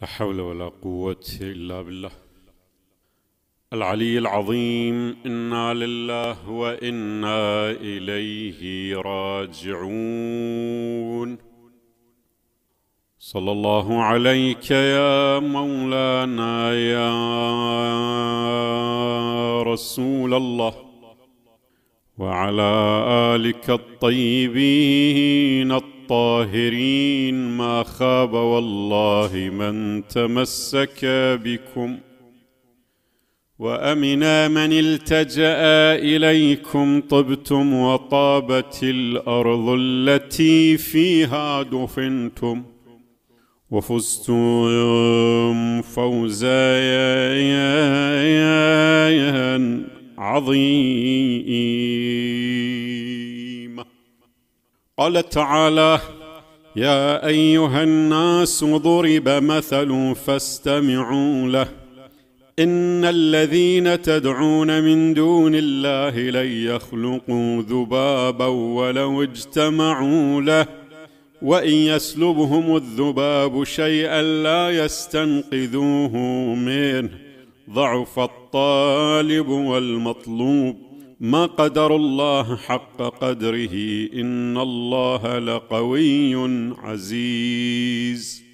لا حول ولا قوة إلا بالله العلي العظيم إنا لله وإنا إليه راجعون صلى الله عليك يا مولانا يا رسول الله وعلى آلك الطيبين الطيبين الطاهرين ما خاب والله من تمسك بكم وامنا من التجا اليكم طبتم وطابت الارض التي فيها دفنتم وفزتم فوزا عظيما قال تعالى يا ايها الناس ضرب مثل فاستمعوا له ان الذين تدعون من دون الله لن يخلقوا ذبابا ولو اجتمعوا له وان يسلبهم الذباب شيئا لا يستنقذوه منه ضعف الطالب والمطلوب ما قدر الله حق قدره ان الله لقوي عزيز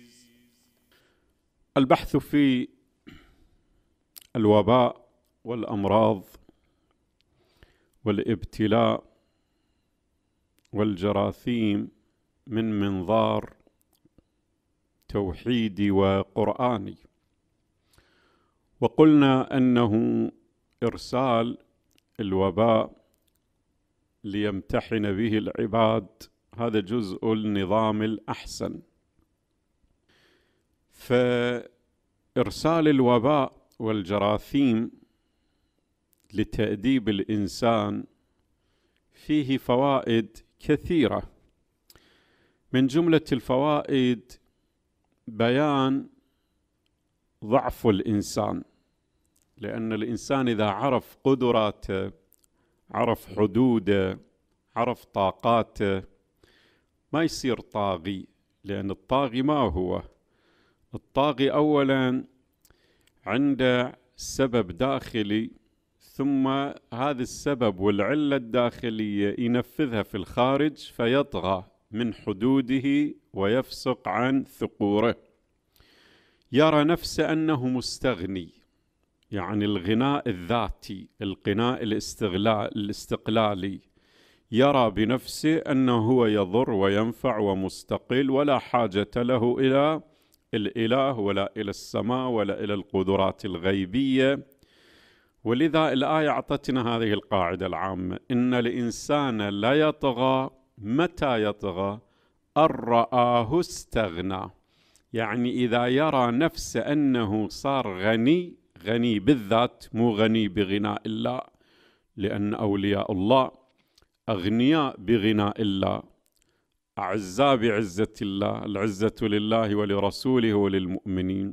البحث في الوباء والامراض والابتلاء والجراثيم من منظار توحيدي وقراني وقلنا انه ارسال الوباء ليمتحن به العباد هذا جزء النظام الأحسن فإرسال الوباء والجراثيم لتأديب الإنسان فيه فوائد كثيرة من جملة الفوائد بيان ضعف الإنسان لأن الإنسان إذا عرف قدراته عرف حدوده عرف طاقاته ما يصير طاغي لأن الطاغي ما هو الطاغي أولا عنده سبب داخلي ثم هذا السبب والعلة الداخلية ينفذها في الخارج فيطغى من حدوده ويفسق عن ثقوره يرى نفسه أنه مستغني يعني الغناء الذاتي الغناء الاستغلال الاستقلالي يرى بنفسه انه هو يضر وينفع ومستقل ولا حاجه له الى الاله ولا الى السماء ولا الى القدرات الغيبيه ولذا الايه اعطتنا هذه القاعده العامه ان الانسان لا يطغى متى يطغى ان راه استغنى يعني اذا يرى نفسه انه صار غني غني بالذات مو غني بغناء الله لأن أولياء الله أغنياء بغناء الله أعزاء بعزة الله العزة لله ولرسوله وللمؤمنين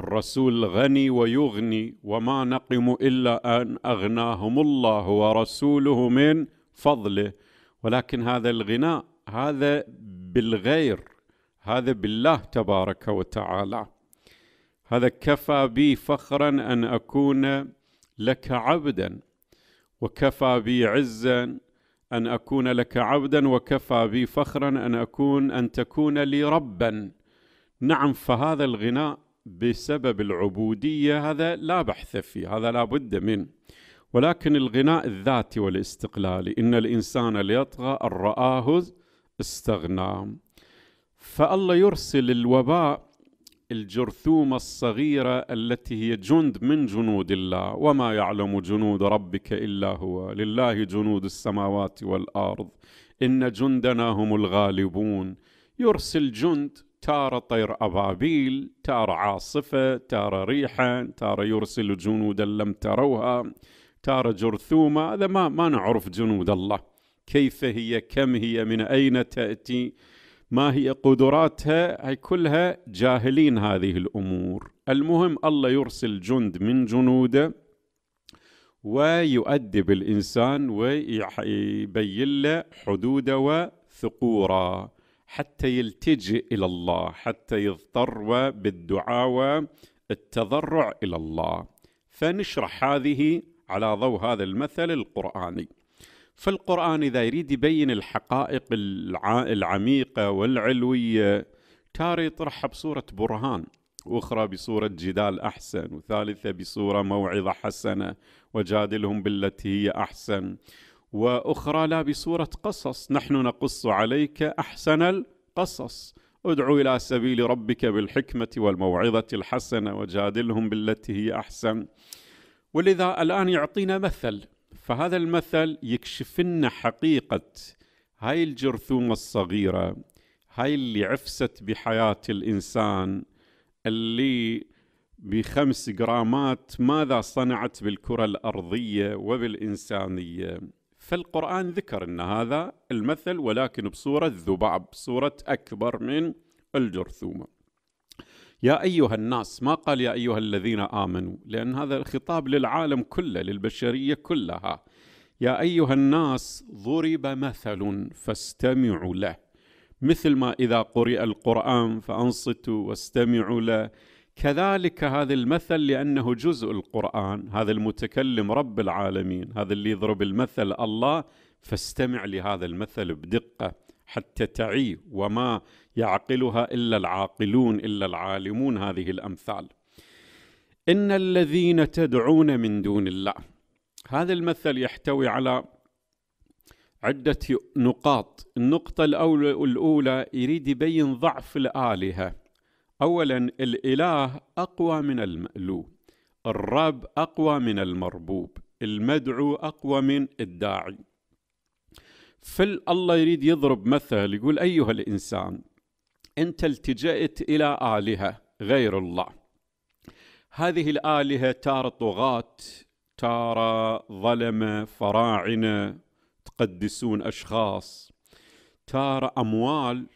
الرسول غني ويغني وما نقم إلا أن أغناهم الله ورسوله من فضله ولكن هذا الغناء هذا بالغير هذا بالله تبارك وتعالى هذا كفى بي فخرا ان اكون لك عبدا وكفى بي عزا ان اكون لك عبدا وكفى بي فخرا ان اكون ان تكون لي ربا نعم فهذا الغناء بسبب العبوديه هذا لا بحث فيه هذا لا بد منه ولكن الغناء الذاتي والاستقلالي ان الانسان ليطغى ان راه استغنى فالله يرسل الوباء الجرثومة الصغيرة التي هي جند من جنود الله وما يعلم جنود ربك إلا هو لله جنود السماوات والأرض إن جندنا هم الغالبون يرسل جند تارة طير أبابيل تارة عاصفة تارة ريحة تارة يرسل جنودا لم تروها تارة جرثومة هذا ما, ما نعرف جنود الله كيف هي كم هي من أين تأتي ما هي قدراتها هي كلها جاهلين هذه الأمور المهم الله يرسل جند من جنوده ويؤدب الإنسان ويبين له حدوده وثقوره حتى يلتجئ إلى الله حتى يضطر بالدعاء والتضرع إلى الله فنشرح هذه على ضوء هذا المثل القرآني فالقرآن إذا يريد يبين الحقائق العميقة والعلوية تاري يطرحها بصورة برهان واخرى بصوره جدال احسن وثالثه بصوره موعظه حسنه وجادلهم بالتي هي احسن واخرى لا بصوره قصص نحن نقص عليك احسن القصص ادعو الى سبيل ربك بالحكمه والموعظه الحسنه وجادلهم بالتي هي احسن ولذا الان يعطينا مثل فهذا المثل يكشف لنا حقيقة هاي الجرثومة الصغيرة هاي اللي عفست بحياة الإنسان اللي بخمس جرامات ماذا صنعت بالكرة الأرضية وبالإنسانية فالقرآن ذكر أن هذا المثل ولكن بصورة ذباب صورة أكبر من الجرثومة يا أيها الناس ما قال يا أيها الذين آمنوا لأن هذا الخطاب للعالم كله للبشرية كلها يا أيها الناس ضرب مثل فاستمعوا له مثل ما إذا قرئ القرآن فأنصتوا واستمعوا له كذلك هذا المثل لأنه جزء القرآن هذا المتكلم رب العالمين هذا اللي يضرب المثل الله فاستمع لهذا المثل بدقة حتى تعي وما يعقلها الا العاقلون الا العالمون هذه الامثال ان الذين تدعون من دون الله هذا المثل يحتوي على عده نقاط النقطه الاولى يريد يبين ضعف الالهه اولا الاله اقوى من المالوه الرب اقوى من المربوب المدعو اقوى من الداعي في الله يريد يضرب مثل يقول أيها الإنسان أنت التجأت إلى آلهة غير الله هذه الآلهة تارة طغاة تارة ظلمة فراعنة تقدسون أشخاص تارة أموال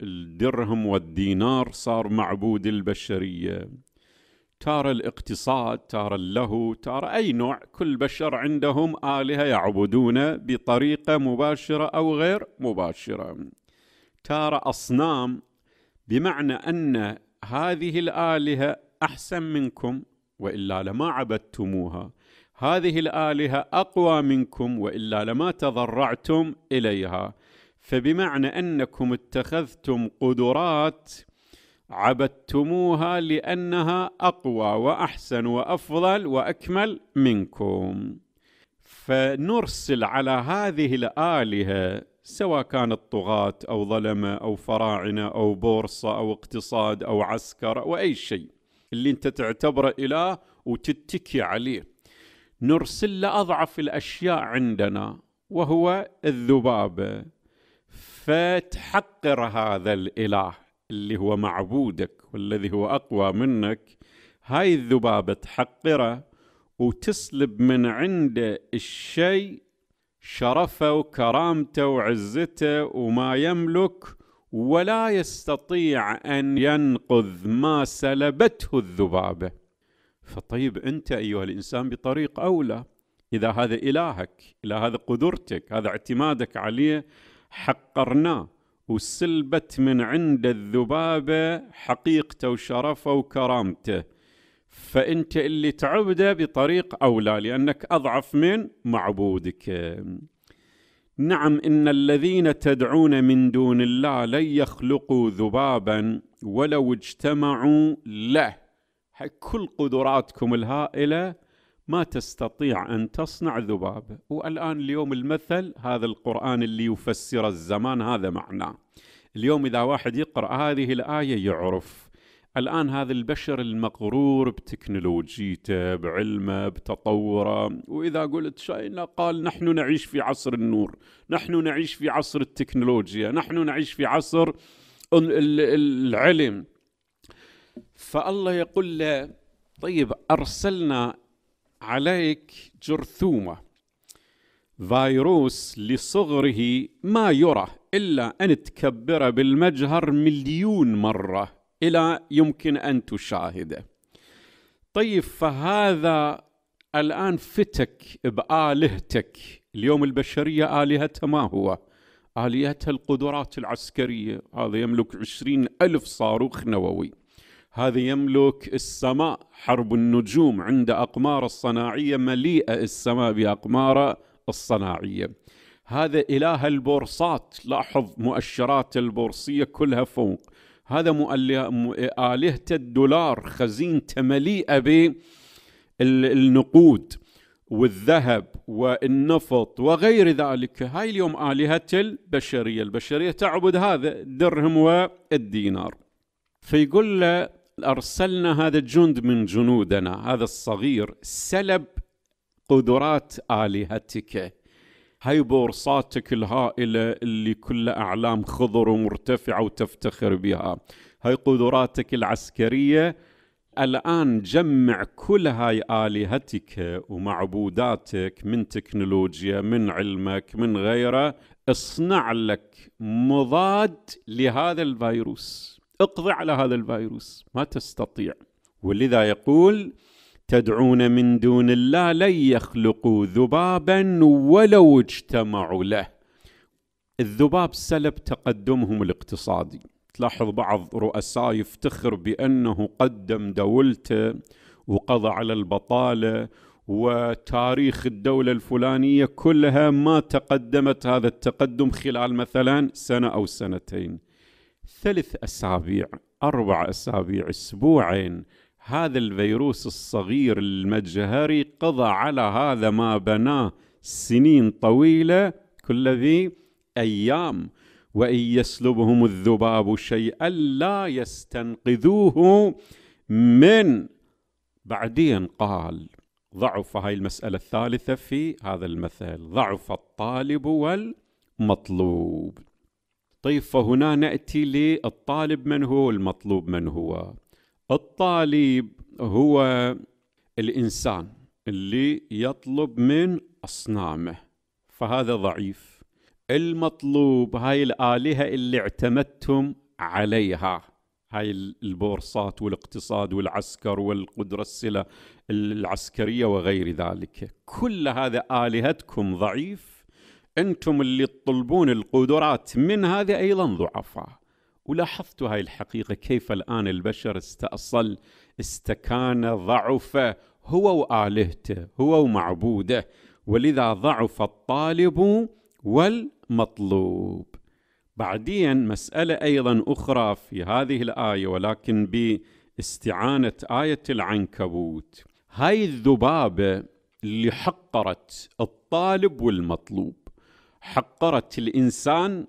الدرهم والدينار صار معبود البشرية تارة الاقتصاد تارة اللهو تارة أي نوع كل بشر عندهم آلهة يعبدون بطريقة مباشرة أو غير مباشرة تارة أصنام بمعنى أن هذه الآلهة أحسن منكم وإلا لما عبدتموها هذه الآلهة أقوى منكم وإلا لما تضرعتم إليها فبمعنى أنكم اتخذتم قدرات عبدتموها لانها اقوى واحسن وافضل واكمل منكم فنرسل على هذه الالهه سواء كانت طغاه او ظلمه او فراعنه او بورصه او اقتصاد او عسكر او اي شيء اللي انت تعتبره اله وتتكي عليه نرسل له اضعف الاشياء عندنا وهو الذبابه فتحقر هذا الاله اللي هو معبودك والذي هو أقوى منك هاي الذبابة تحقره وتسلب من عنده الشيء شرفه وكرامته وعزته وما يملك ولا يستطيع أن ينقذ ما سلبته الذبابة فطيب أنت أيها الإنسان بطريق أولى إذا هذا إلهك إلى هذا قدرتك هذا اعتمادك عليه حقرناه وسلبت من عند الذبابة حقيقته وشرفه وكرامته فأنت اللي تعبده بطريق أولى لأنك أضعف من معبودك نعم إن الذين تدعون من دون الله لن يخلقوا ذبابا ولو اجتمعوا له كل قدراتكم الهائلة ما تستطيع أن تصنع ذبابة والآن اليوم المثل هذا القرآن اللي يفسر الزمان هذا معناه اليوم إذا واحد يقرأ هذه الآية يعرف الآن هذا البشر المغرور بتكنولوجيته بعلمه بتطوره وإذا قلت شيء قال نحن نعيش في عصر النور نحن نعيش في عصر التكنولوجيا نحن نعيش في عصر العلم فالله يقول له طيب أرسلنا عليك جرثومة فيروس لصغره ما يرى إلا أن تكبر بالمجهر مليون مرة إلى يمكن أن تشاهده طيب فهذا الآن فتك بآلهتك اليوم البشرية آلهتها ما هو آلهتها القدرات العسكرية هذا يملك عشرين ألف صاروخ نووي هذا يملك السماء حرب النجوم عند أقمار الصناعية مليئة السماء بأقمار الصناعية هذا إله البورصات لاحظ مؤشرات البورصية كلها فوق هذا آلهة الدولار خزينته مليئة بالنقود والذهب والنفط وغير ذلك هاي اليوم آلهة البشرية البشرية تعبد هذا الدرهم والدينار فيقول له أرسلنا هذا الجند من جنودنا هذا الصغير سلب قدرات آلهتك هاي بورصاتك الهائلة اللي كل أعلام خضر ومرتفعة وتفتخر بها هاي قدراتك العسكرية الآن جمع كل هاي آلهتك ومعبوداتك من تكنولوجيا من علمك من غيره اصنع لك مضاد لهذا الفيروس اقضي على هذا الفيروس ما تستطيع ولذا يقول تدعون من دون الله لن يخلقوا ذبابا ولو اجتمعوا له الذباب سلب تقدمهم الاقتصادي تلاحظ بعض رؤساء يفتخر بأنه قدم دولته وقضى على البطالة وتاريخ الدولة الفلانية كلها ما تقدمت هذا التقدم خلال مثلا سنة أو سنتين ثلاث أسابيع أربع أسابيع أسبوعين هذا الفيروس الصغير المجهري قضى على هذا ما بناه سنين طويلة كل ذي أيام وإن يسلبهم الذباب شيئا لا يستنقذوه من بعدين قال ضعف هاي المسألة الثالثة في هذا المثل ضعف الطالب والمطلوب طيب فهنا ناتي للطالب من هو والمطلوب من هو الطالب هو الانسان اللي يطلب من اصنامه فهذا ضعيف المطلوب هاي الالهه اللي اعتمدتم عليها هاي البورصات والاقتصاد والعسكر والقدرة السلة العسكرية وغير ذلك كل هذا آلهتكم ضعيف أنتم اللي تطلبون القدرات من هذه أيضا ضعفاء ولاحظت هاي الحقيقة كيف الآن البشر استأصل استكان ضعف هو وآلهته هو ومعبوده ولذا ضعف الطالب والمطلوب بعدين مسألة أيضا أخرى في هذه الآية ولكن باستعانة آية العنكبوت هاي الذبابة اللي حقرت الطالب والمطلوب حقرت الإنسان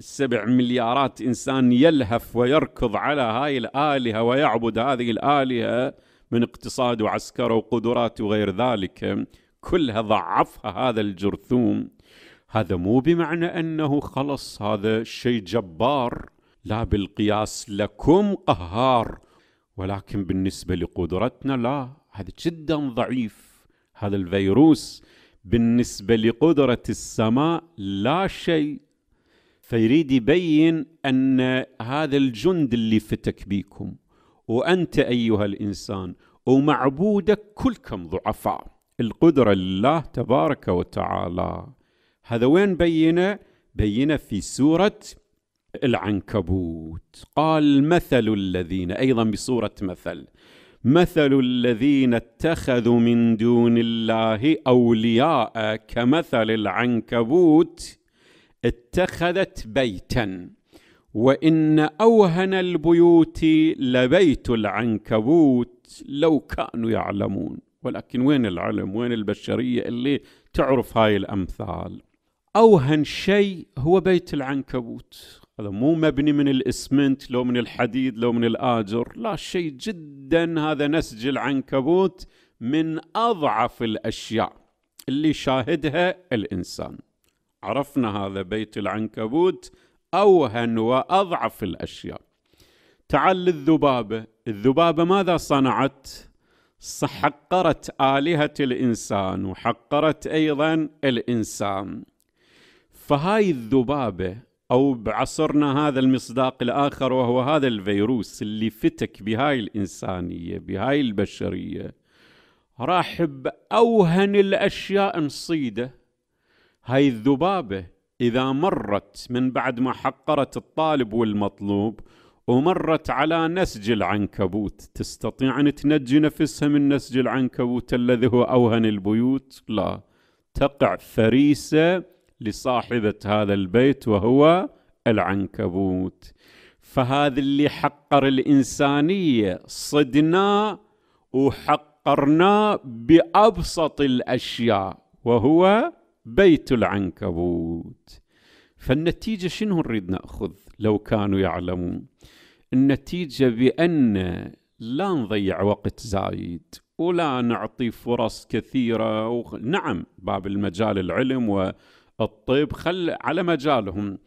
سبع مليارات إنسان يلهف ويركض على هاي الآلهة ويعبد هذه الآلهة من اقتصاد وعسكر وقدرات وغير ذلك كلها ضعفها هذا الجرثوم هذا مو بمعنى أنه خلص هذا شيء جبار لا بالقياس لكم قهار ولكن بالنسبة لقدرتنا لا هذا جدا ضعيف هذا الفيروس بالنسبة لقدرة السماء لا شيء فيريد يبين أن هذا الجند اللي فتك بيكم وأنت أيها الإنسان ومعبودك كلكم ضعفاء القدرة لله تبارك وتعالى هذا وين بينه؟ بينه في سورة العنكبوت قال مثل الذين أيضا بصورة مثل مثل الذين اتخذوا من دون الله اولياء كمثل العنكبوت اتخذت بيتا وان اوهن البيوت لبيت العنكبوت لو كانوا يعلمون ولكن وين العلم وين البشريه اللي تعرف هاي الامثال اوهن شيء هو بيت العنكبوت هذا مو مبني من الاسمنت لو من الحديد لو من الاجر لا شيء جدا هذا نسج العنكبوت من اضعف الاشياء اللي شاهدها الانسان عرفنا هذا بيت العنكبوت اوهن واضعف الاشياء تعال للذبابه الذبابه ماذا صنعت حقرت الهه الانسان وحقرت ايضا الانسان فهاي الذبابه أو بعصرنا هذا المصداق الآخر وهو هذا الفيروس اللي فتك بهاي الإنسانية بهاي البشرية راح بأوهن الأشياء نصيده هاي الذبابة إذا مرت من بعد ما حقرت الطالب والمطلوب ومرت على نسج العنكبوت تستطيع أن تنجي نفسها من نسج العنكبوت الذي هو أوهن البيوت لا تقع فريسة لصاحبة هذا البيت وهو العنكبوت فهذا اللي حقر الإنسانية صدنا وحقرنا بأبسط الأشياء وهو بيت العنكبوت فالنتيجة شنو نريد نأخذ لو كانوا يعلمون النتيجة بأن لا نضيع وقت زايد ولا نعطي فرص كثيرة و... نعم باب المجال العلم و الطب خل على مجالهم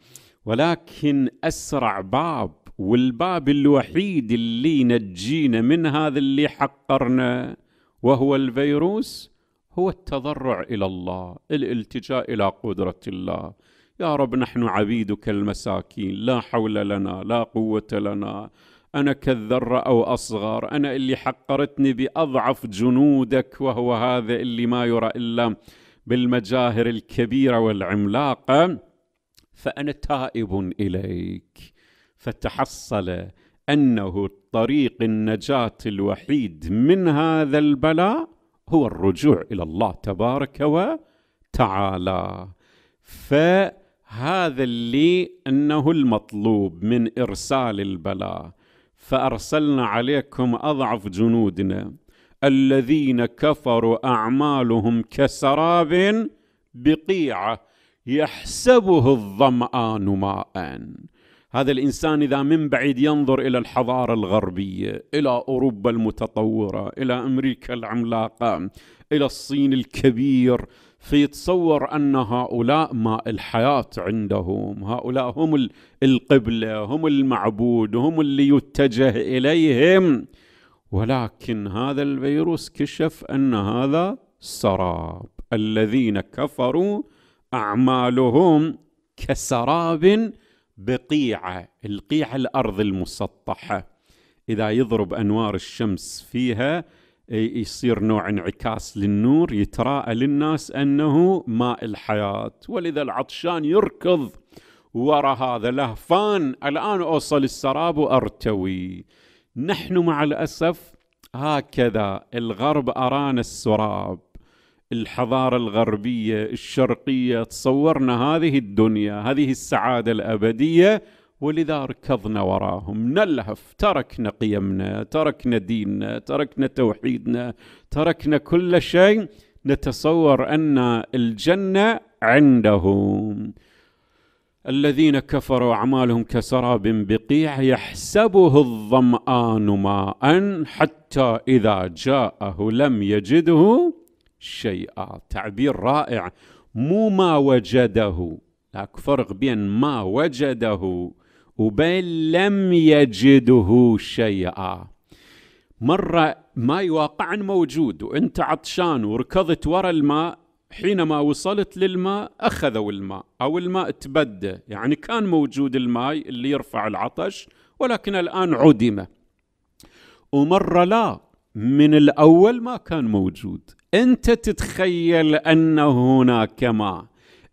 ولكن أسرع باب والباب الوحيد اللي نجينا من هذا اللي حقرنا وهو الفيروس هو التضرع إلى الله الالتجاء إلى قدرة الله يا رب نحن عبيدك المساكين لا حول لنا لا قوة لنا أنا كالذرة أو أصغر أنا اللي حقرتني بأضعف جنودك وهو هذا اللي ما يرى إلا بالمجاهر الكبيره والعملاقه فانا تائب اليك فتحصل انه طريق النجاه الوحيد من هذا البلاء هو الرجوع الى الله تبارك وتعالى فهذا اللي انه المطلوب من ارسال البلاء فارسلنا عليكم اضعف جنودنا الذين كفروا اعمالهم كسراب بقيعه يحسبه الظمان ماء هذا الانسان اذا من بعيد ينظر الى الحضاره الغربيه الى اوروبا المتطوره الى امريكا العملاقه الى الصين الكبير فيتصور ان هؤلاء ماء الحياه عندهم، هؤلاء هم القبله، هم المعبود، هم اللي يتجه اليهم ولكن هذا الفيروس كشف ان هذا سراب الذين كفروا اعمالهم كسراب بقيعه القيعه الارض المسطحه اذا يضرب انوار الشمس فيها يصير نوع انعكاس للنور يتراءى للناس انه ماء الحياه ولذا العطشان يركض وراء هذا لهفان الان اوصل السراب وارتوي نحن مع الاسف هكذا الغرب ارانا السراب الحضاره الغربيه الشرقيه تصورنا هذه الدنيا هذه السعاده الابديه ولذا ركضنا وراهم نلهف تركنا قيمنا تركنا ديننا تركنا توحيدنا تركنا كل شيء نتصور ان الجنه عندهم الذين كفروا اعمالهم كسراب بقيع يحسبه الظمان ماء حتى اذا جاءه لم يجده شيئا تعبير رائع مو ما وجده هناك فرق بين ما وجده وبين لم يجده شيئا مرة ما واقعا موجود وانت عطشان وركضت ورا الماء حينما وصلت للماء أخذوا الماء أو الماء تبدى يعني كان موجود الماء اللي يرفع العطش ولكن الآن عدم ومرة لا من الأول ما كان موجود أنت تتخيل أن هناك ماء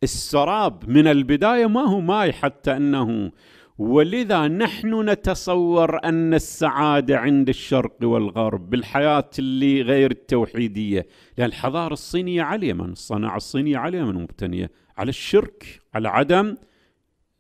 السراب من البداية ما هو ماء حتى أنه ولذا نحن نتصور ان السعاده عند الشرق والغرب بالحياه اللي غير التوحيديه، لان الحضاره الصينيه على من الصناعه الصينيه على من مبتنيه على الشرك، على عدم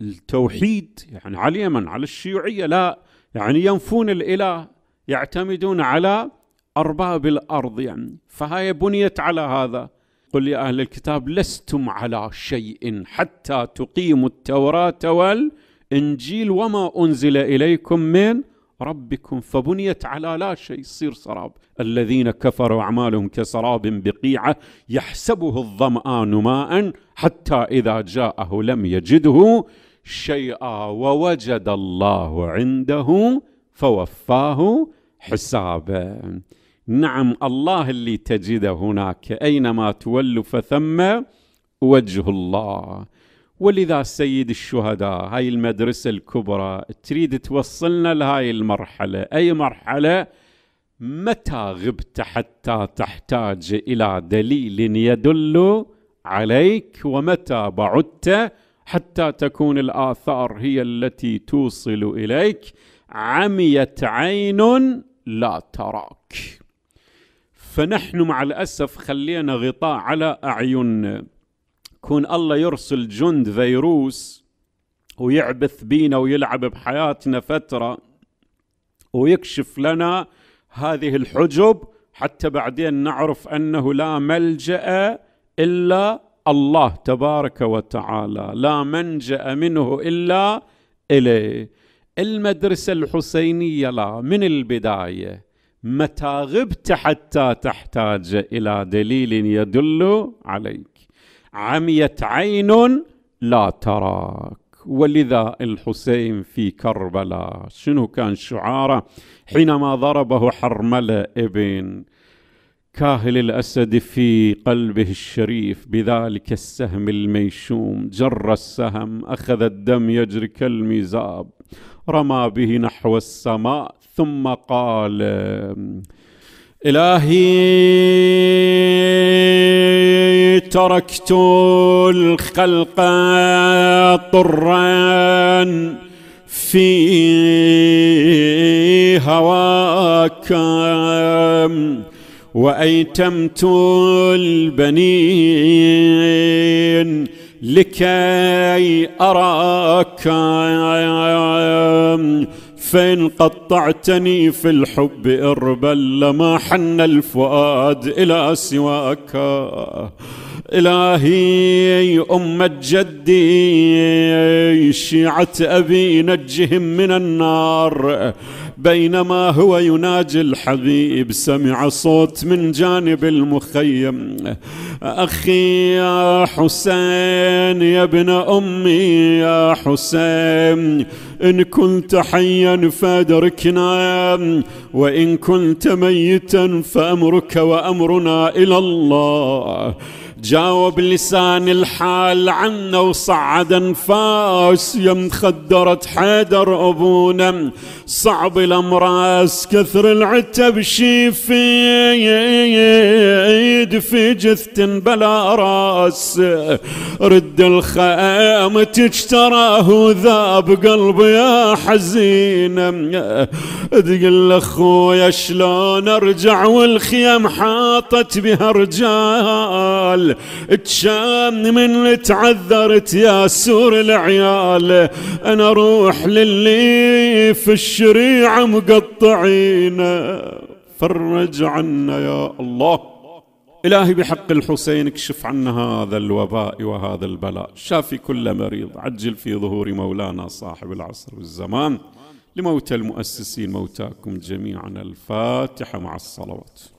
التوحيد، يعني على من على الشيوعيه، لا يعني ينفون الاله يعتمدون على ارباب الارض يعني، فهي بنيت على هذا. قل يا اهل الكتاب لستم على شيء حتى تقيموا التوراه وال انجيل وما انزل اليكم من ربكم فبنيت على لا شيء يصير سراب الذين كفروا اعمالهم كسراب بقيعه يحسبه الظمان ماء حتى اذا جاءه لم يجده شيئا ووجد الله عنده فوفاه حسابا نعم الله اللي تجده هناك اينما تولوا فثم وجه الله ولذا السيد الشهداء هاي المدرسة الكبرى تريد توصلنا لهاي المرحلة أي مرحلة متى غبت حتى تحتاج إلى دليل يدل عليك ومتى بعدت حتى تكون الآثار هي التي توصل إليك عميت عين لا تراك فنحن مع الأسف خلينا غطاء على أعيننا كون الله يرسل جند فيروس ويعبث بينا ويلعب بحياتنا فترة ويكشف لنا هذه الحجب حتى بعدين نعرف أنه لا ملجأ إلا الله تبارك وتعالى لا منجأ منه إلا إليه المدرسة الحسينية لا من البداية متى غبت حتى تحتاج إلى دليل يدل عليك عميت عين لا تراك ولذا الحسين في كربلاء شنو كان شعاره حينما ضربه حرملة ابن كاهل الأسد في قلبه الشريف بذلك السهم الميشوم جر السهم أخذ الدم يجري كالميزاب رمى به نحو السماء ثم قال إلهي تركت الخلق طرا في هواك وأيتمت البنين لكي أراك فإن قطعتني في الحب إربا لما حن الفؤاد إلى سواك إلهي أمة جدي شيعة أبي نجهم من النار بينما هو يناجي الحبيب سمع صوت من جانب المخيم أخي يا حسين يا ابن أمي يا حسين إن كنت حيا فادركنا وإن كنت ميتا فأمرك وأمرنا إلى الله جاوب لسان الحال عنا وصعد انفاس يم خدرت حيدر ابونا صعب الامراس كثر العتب شي في في جثت بلا راس رد الخيام تجتراه وذاب قلبي يا حزين تقول اخويا شلون ارجع والخيام حاطت بها رجال العيال تشان من تعذرت يا سور العيال انا اروح للي في الشريعه مقطعين فرج عنا يا الله إلهي بحق الحسين اكشف عنا هذا الوباء وهذا البلاء شافي كل مريض عجل في ظهور مولانا صاحب العصر والزمان لموتى المؤسسين موتاكم جميعا الفاتحة مع الصلوات